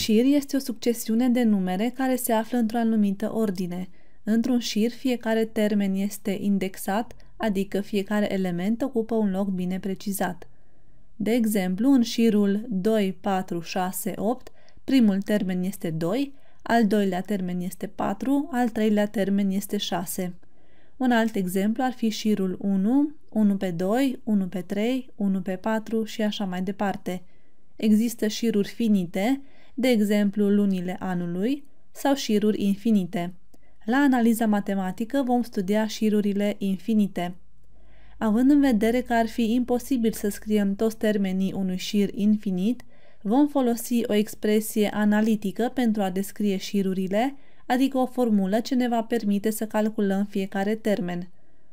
șir este o succesiune de numere care se află într-o anumită ordine. Într-un șir, fiecare termen este indexat, adică fiecare element ocupă un loc bine precizat. De exemplu, în șirul 2, 4, 6, 8, primul termen este 2, al doilea termen este 4, al treilea termen este 6. Un alt exemplu ar fi șirul 1, 1 pe 2, 1 pe 3, 1 pe 4 și așa mai departe. Există șiruri finite, de exemplu lunile anului sau șiruri infinite. La analiza matematică vom studia șirurile infinite. Având în vedere că ar fi imposibil să scriem toți termenii unui șir infinit, vom folosi o expresie analitică pentru a descrie șirurile, adică o formulă ce ne va permite să calculăm fiecare termen.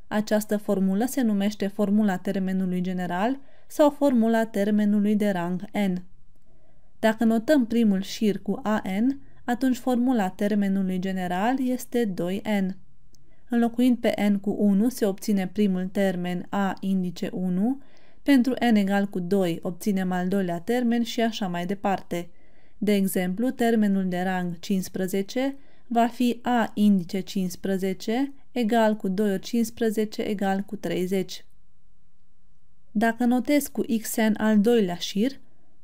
Această formulă se numește formula termenului general sau formula termenului de rang n. Dacă notăm primul șir cu AN, atunci formula termenului general este 2N. Înlocuind pe N cu 1 se obține primul termen A indice 1, pentru N egal cu 2 obținem al doilea termen și așa mai departe. De exemplu, termenul de rang 15 va fi A indice 15 egal cu 2 ori 15 egal cu 30. Dacă notez cu xn al doilea șir,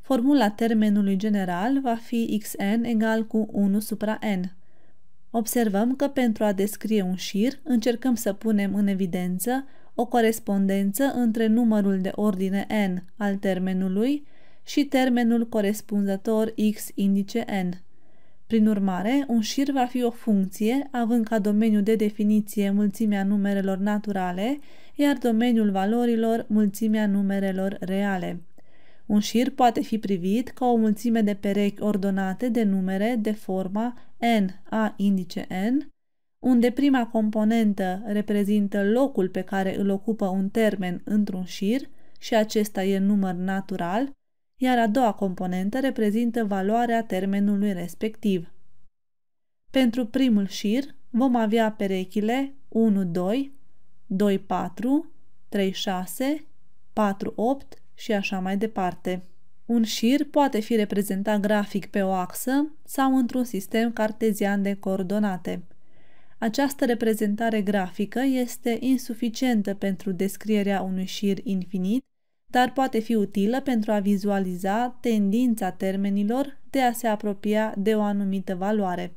formula termenului general va fi xn egal cu 1 supra n. Observăm că pentru a descrie un șir, încercăm să punem în evidență o corespondență între numărul de ordine n al termenului și termenul corespunzător x indice n. Prin urmare, un șir va fi o funcție, având ca domeniu de definiție mulțimea numerelor naturale, iar domeniul valorilor mulțimea numerelor reale. Un șir poate fi privit ca o mulțime de perechi ordonate de numere de forma N a indice N, unde prima componentă reprezintă locul pe care îl ocupă un termen într-un șir și acesta e număr natural, iar a doua componentă reprezintă valoarea termenului respectiv. Pentru primul șir vom avea perechile 1, 2, 2, 4, 3, 6, 4, 8, și așa mai departe. Un șir poate fi reprezentat grafic pe o axă sau într-un sistem cartezian de coordonate. Această reprezentare grafică este insuficientă pentru descrierea unui șir infinit, dar poate fi utilă pentru a vizualiza tendința termenilor de a se apropia de o anumită valoare.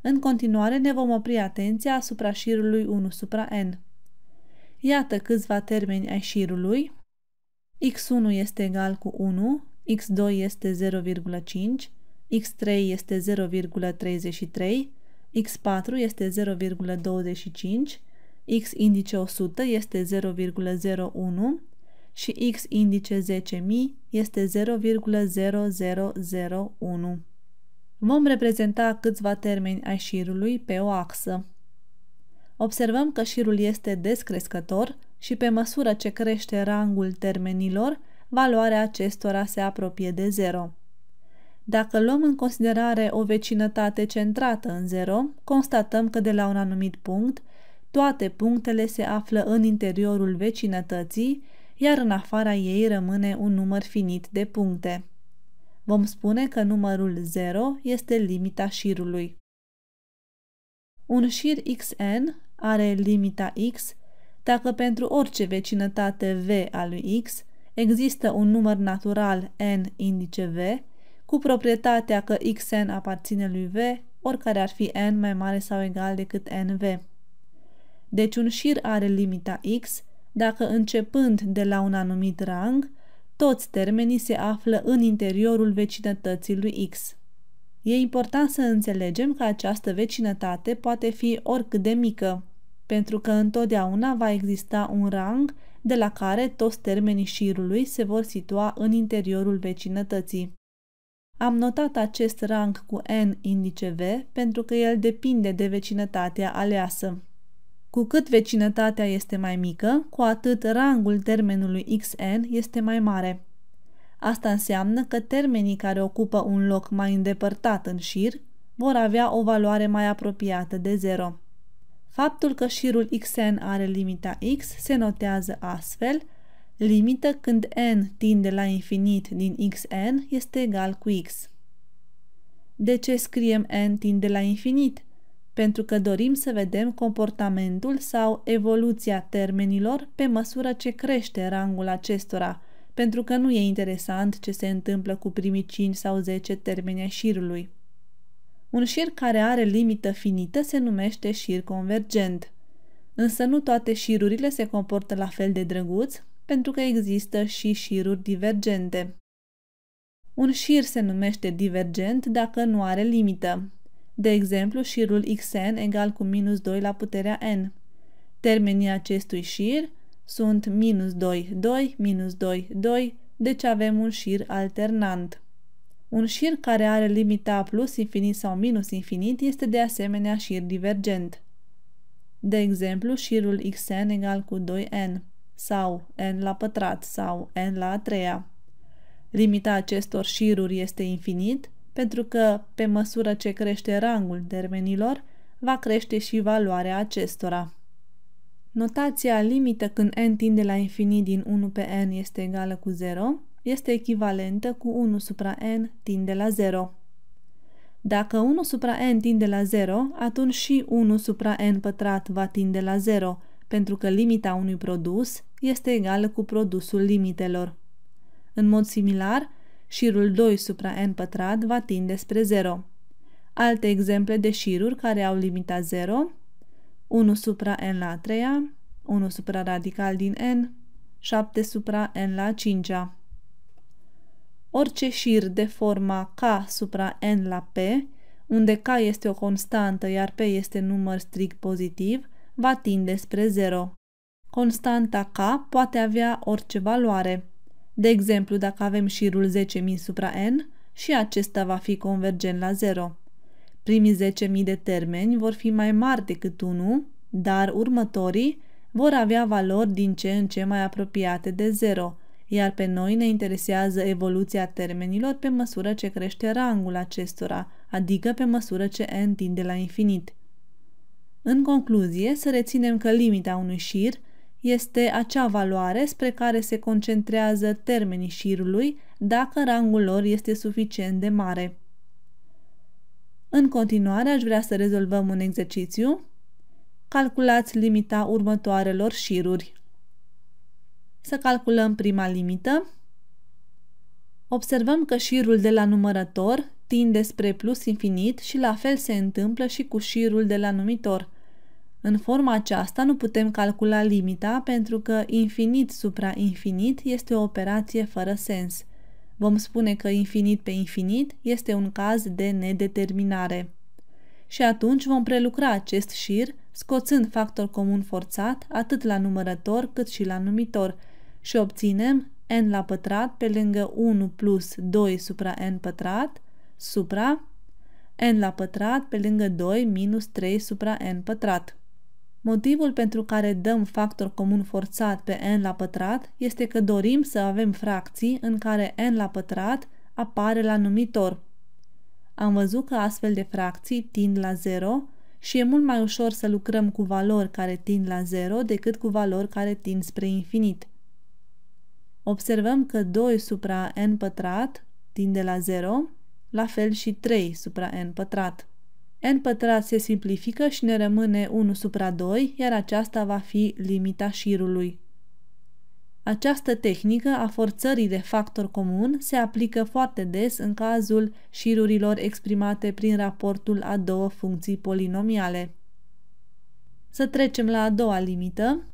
În continuare ne vom opri atenția asupra șirului 1 supra n. Iată câțiva termeni ai șirului, x1 este egal cu 1, x2 este 0,5, x3 este 0,33, x4 este 0,25, x indice 100 este 0,01 și x indice 10.000 este 0,0001. Vom reprezenta câțiva termeni ai șirului pe o axă. Observăm că șirul este descrescător, și pe măsură ce crește rangul termenilor, valoarea acestora se apropie de zero. Dacă luăm în considerare o vecinătate centrată în zero, constatăm că de la un anumit punct, toate punctele se află în interiorul vecinătății, iar în afara ei rămâne un număr finit de puncte. Vom spune că numărul 0 este limita șirului. Un șir xn are limita x dacă pentru orice vecinătate V a lui X există un număr natural n indice V, cu proprietatea că xn aparține lui V, oricare ar fi n mai mare sau egal decât nv. Deci un șir are limita x dacă începând de la un anumit rang, toți termenii se află în interiorul vecinătății lui X. E important să înțelegem că această vecinătate poate fi oricât de mică, pentru că întotdeauna va exista un rang de la care toți termenii șirului se vor situa în interiorul vecinătății. Am notat acest rang cu N indice V pentru că el depinde de vecinătatea aleasă. Cu cât vecinătatea este mai mică, cu atât rangul termenului xn este mai mare. Asta înseamnă că termenii care ocupă un loc mai îndepărtat în șir vor avea o valoare mai apropiată de 0. Faptul că șirul xn are limita x se notează astfel limită când n tinde la infinit din xn este egal cu x. De ce scriem n tinde la infinit? Pentru că dorim să vedem comportamentul sau evoluția termenilor pe măsură ce crește rangul acestora, pentru că nu e interesant ce se întâmplă cu primii 5 sau 10 termeni ai șirului. Un șir care are limită finită se numește șir convergent. Însă nu toate șirurile se comportă la fel de drăguț, pentru că există și șiruri divergente. Un șir se numește divergent dacă nu are limită. De exemplu, șirul xn egal cu minus 2 la puterea n. Termenii acestui șir sunt minus 2, 2, minus 2, 2, deci avem un șir alternant. Un șir care are limita plus infinit sau minus infinit este de asemenea șir divergent. De exemplu, șirul xn egal cu 2n sau n la pătrat sau n la a treia. Limita acestor șiruri este infinit, pentru că, pe măsură ce crește rangul termenilor, va crește și valoarea acestora. Notația limită când n tinde la infinit din 1 pe n este egală cu 0 este echivalentă cu 1 supra n tinde la 0. Dacă 1 supra n tinde la 0, atunci și 1 supra n pătrat va tinde la 0, pentru că limita unui produs este egală cu produsul limitelor. În mod similar, șirul 2 supra n pătrat va tinde spre 0. Alte exemple de șiruri care au limita 0, 1 supra n la 3 1 supra radical din n, 7 supra n la 5 orice șir de forma K supra N la P, unde K este o constantă iar P este număr strict pozitiv, va tinde spre 0. Constanta K poate avea orice valoare. De exemplu, dacă avem șirul 10.000 supra N, și acesta va fi convergent la 0. Primii 10.000 de termeni vor fi mai mari decât 1, dar următorii vor avea valori din ce în ce mai apropiate de 0, iar pe noi ne interesează evoluția termenilor pe măsură ce crește rangul acestora, adică pe măsură ce n tinde la infinit. În concluzie, să reținem că limita unui șir este acea valoare spre care se concentrează termenii șirului dacă rangul lor este suficient de mare. În continuare, aș vrea să rezolvăm un exercițiu. Calculați limita următoarelor șiruri să calculăm prima limită. Observăm că șirul de la numărător tinde spre plus infinit și la fel se întâmplă și cu șirul de la numitor. În forma aceasta nu putem calcula limita pentru că infinit supra infinit este o operație fără sens. Vom spune că infinit pe infinit este un caz de nedeterminare. Și atunci vom prelucra acest șir, scoțând factor comun forțat atât la numărător cât și la numitor – și obținem n la pătrat pe lângă 1 plus 2 supra n pătrat supra n la pătrat pe lângă 2 minus 3 supra n pătrat. Motivul pentru care dăm factor comun forțat pe n la pătrat este că dorim să avem fracții în care n la pătrat apare la numitor. Am văzut că astfel de fracții tind la 0 și e mult mai ușor să lucrăm cu valori care tind la 0 decât cu valori care tind spre infinit observăm că 2 supra n pătrat tinde la 0, la fel și 3 supra n pătrat. n pătrat se simplifică și ne rămâne 1 supra 2, iar aceasta va fi limita șirului. Această tehnică a forțării de factor comun se aplică foarte des în cazul șirurilor exprimate prin raportul a două funcții polinomiale. Să trecem la a doua limită,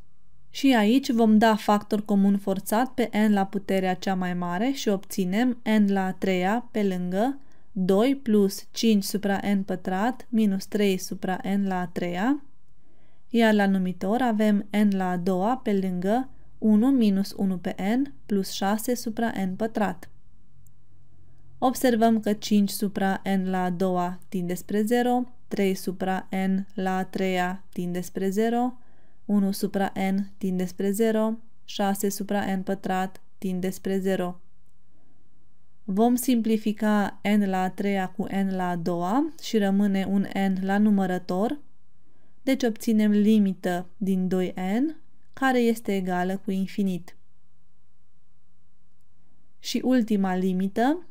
și aici vom da factor comun forțat pe n la puterea cea mai mare și obținem n la a treia pe lângă 2 plus 5 supra n pătrat minus 3 supra n la a treia, iar la numitor avem n la a doua pe lângă 1 minus 1 pe n plus 6 supra n pătrat. Observăm că 5 supra n la a doua tinde spre 0, 3 supra n la a treia tinde spre 0, 1 supra n tinde spre 0, 6 supra n pătrat tinde spre 0. Vom simplifica n la a treia cu n la a doua și rămâne un n la numărător, deci obținem limită din 2n, care este egală cu infinit. Și ultima limită,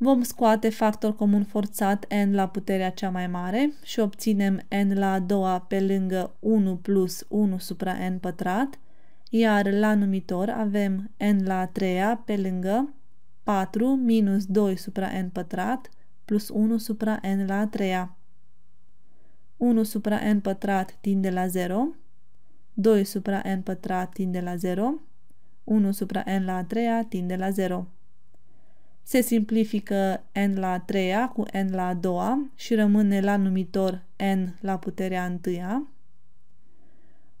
Vom scoate factor comun forțat n la puterea cea mai mare și obținem n la a doua pe lângă 1 plus 1 supra n pătrat, iar la numitor avem n la a treia pe lângă 4 minus 2 supra n pătrat plus 1 supra n la a treia. 1 supra n pătrat tinde la 0, 2 supra n pătrat tinde la 0, 1 supra n la a treia tinde la 0 se simplifică n la a treia cu n la a doua și rămâne la numitor n la puterea întâia.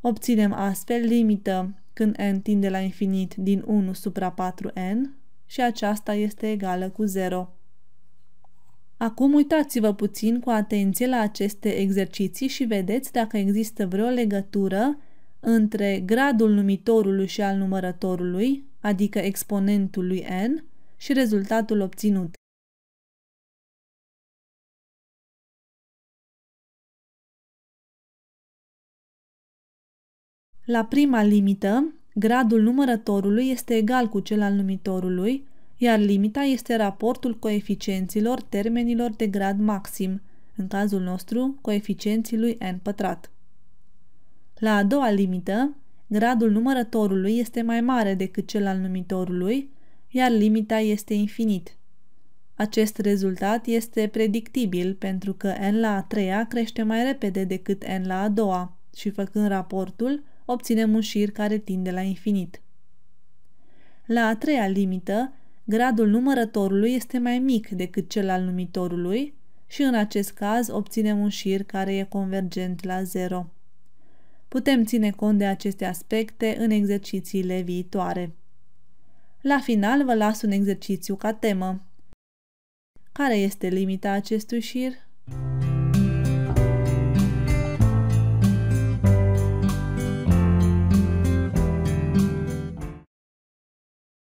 Obținem astfel limită când n tinde la infinit din 1 supra 4n și aceasta este egală cu 0. Acum uitați-vă puțin cu atenție la aceste exerciții și vedeți dacă există vreo legătură între gradul numitorului și al numărătorului, adică exponentului n, și rezultatul obținut. La prima limită, gradul numărătorului este egal cu cel al numitorului, iar limita este raportul coeficienților termenilor de grad maxim, în cazul nostru, coeficienții lui n pătrat. La a doua limită, gradul numărătorului este mai mare decât cel al numitorului, iar limita este infinit. Acest rezultat este predictibil pentru că n la a treia crește mai repede decât n la a doua și făcând raportul, obținem un șir care tinde la infinit. La a treia limită, gradul numărătorului este mai mic decât cel al numitorului și în acest caz obținem un șir care e convergent la 0. Putem ține cont de aceste aspecte în exercițiile viitoare. La final vă las un exercițiu ca temă. Care este limita acestui șir?